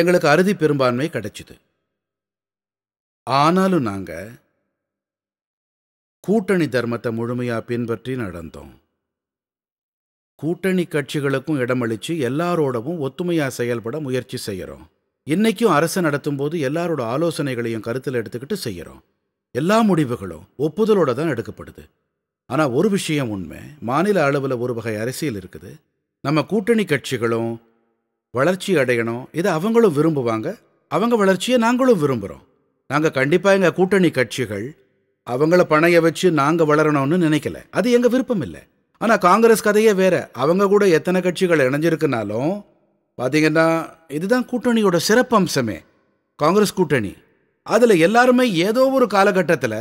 எங்களுக்கு அறுதி பெரும்பான்மை கிடைச்சிது ஆனாலும் நாங்க கூட்டணி தர்மத்தை முழுமையா பின்பற்றி நடந்தோம் கூட்டணி கட்சிகளுக்கும் இடமளிச்சு எல்லாரோடவும் ஒத்துமையா செயல்பட முயற்சி செய்யறோம் இன்னைக்கும் அரசு நடத்தும் போது எல்லாரோட ஆலோசனைகளையும் கருத்தில் எடுத்துக்கிட்டு செய்யறோம் எல்லா முடிவுகளும் ஒப்புதலோட தான் எடுக்கப்படுது ஆனால் ஒரு விஷயம் உண்மை மாநில அளவில் ஒரு வகை அரசியல் இருக்குது நம்ம கூட்டணி கட்சிகளும் வளர்ச்சி அடையணும் இதை அவங்களும் விரும்புவாங்க அவங்க வளர்ச்சியை நாங்களும் விரும்புகிறோம் நாங்கள் கண்டிப்பாக எங்கள் கூட்டணி கட்சிகள் அவங்கள பணைய வச்சு நாங்கள் வளரணும்னு நினைக்கல அது எங்கள் விருப்பம் இல்லை ஆனால் காங்கிரஸ் கதையே வேற அவங்க கூட எத்தனை கட்சிகள் இணைஞ்சிருக்குனாலும் பார்த்தீங்கன்னா இதுதான் கூட்டணியோட சிறப்பம்சமே காங்கிரஸ் கூட்டணி அதில் எல்லாருமே ஏதோ ஒரு காலகட்டத்தில்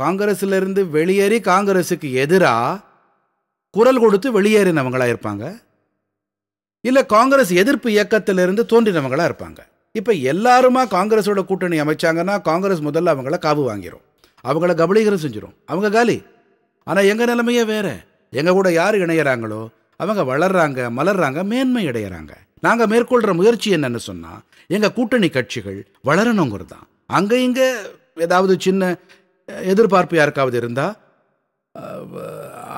காங்கிரஸ்லேருந்து வெளியேறி காங்கிரஸுக்கு எதிராக குரல் கொடுத்து வெளியேறினவங்களாக இருப்பாங்க இல்லை காங்கிரஸ் எதிர்ப்பு இயக்கத்திலிருந்து தோன்றினவங்களா இருப்பாங்க இப்போ எல்லாருமா காங்கிரஸோட கூட்டணி அமைச்சாங்கன்னா காங்கிரஸ் முதல்ல அவங்கள காவு வாங்கிடும் அவங்கள கபலீகரம் செஞ்சிடும் அவங்க காலி ஆனால் எங்கள் நிலைமையே வேற எங்கள் கூட யார் இணையிறாங்களோ அவங்க வளர்றாங்க மலர்றாங்க மேன்மை அடையிறாங்க நாங்கள் மேற்கொள்கிற முயற்சி என்னன்னு சொன்னால் எங்கள் கூட்டணி கட்சிகள் வளரணுங்கிறது தான் அங்கே இங்கே ஏதாவது சின்ன எதிர்பார்ப்பு யாருக்காவது இருந்தால்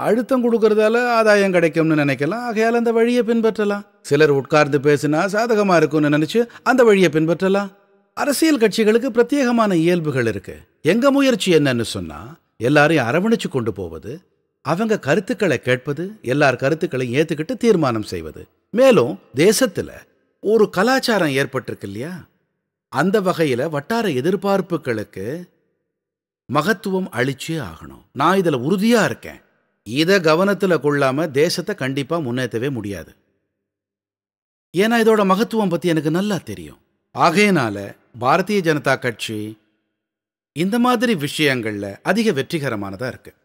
அழுத்தம் கொடுக்கறதால ஆதாயம் கிடைக்கும்னு நினைக்கலாம் ஆகையால் அந்த வழியை பின்பற்றலாம் சிலர் உட்கார்ந்து பேசினா சாதகமா இருக்கும்னு நினைச்சு அந்த வழியை பின்பற்றலாம் அரசியல் கட்சிகளுக்கு பிரத்யேகமான இயல்புகள் இருக்கு எங்க முயற்சி என்னன்னு சொன்னா எல்லாரையும் அரவணைச்சு கொண்டு போவது அவங்க கருத்துக்களை கேட்பது எல்லார் கருத்துக்களையும் ஏத்துக்கிட்டு தீர்மானம் செய்வது மேலும் தேசத்துல ஒரு கலாச்சாரம் ஏற்பட்டிருக்கு இல்லையா அந்த வகையில வட்டார எதிர்பார்ப்புகளுக்கு மகத்துவம் அழிச்சே ஆகணும் நான் இதுல உறுதியா இருக்கேன் இதை கவனத்துல கொள்ளாம தேசத்தை கண்டிப்பா முன்னேற்றவே முடியாது ஏன்னா இதோட மகத்துவம் பற்றி எனக்கு நல்லா தெரியும் ஆகையினால பாரதிய ஜனதா கட்சி இந்த மாதிரி விஷயங்களில் அதிக வெற்றிகரமானதாக இருக்குது